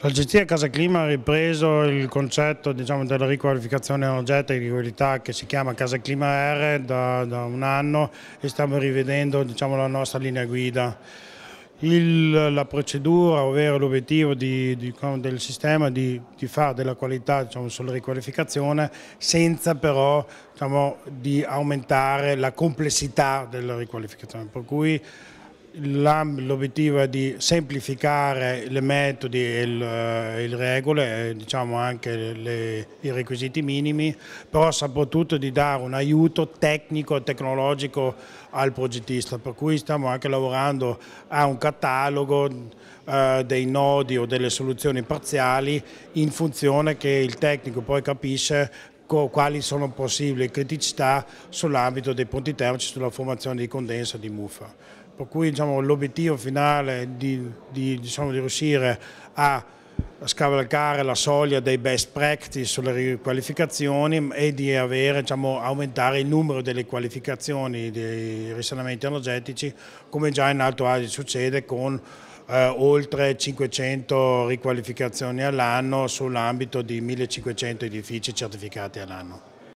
L'Agenzia Casa Clima ha ripreso il concetto diciamo, della riqualificazione energetica di qualità che si chiama Casa Clima R da, da un anno e stiamo rivedendo diciamo, la nostra linea guida. Il, la procedura, ovvero l'obiettivo del sistema di, di, fare della qualità diciamo, sulla riqualificazione senza però diciamo, di aumentare la complessità della riqualificazione. Per cui, L'obiettivo è di semplificare le metodi e le eh, regole, eh, diciamo anche le, i requisiti minimi, però soprattutto di dare un aiuto tecnico e tecnologico al progettista, per cui stiamo anche lavorando a un catalogo eh, dei nodi o delle soluzioni parziali in funzione che il tecnico poi capisce quali sono possibili criticità sull'ambito dei ponti termici sulla formazione di condensa di muffa. Per cui diciamo, l'obiettivo finale è di, di, diciamo, di riuscire a scavalcare la soglia dei best practice sulle riqualificazioni e di avere, diciamo, aumentare il numero delle qualificazioni dei risanamenti energetici come già in Alto Adige succede con eh, oltre 500 riqualificazioni all'anno sull'ambito di 1500 edifici certificati all'anno.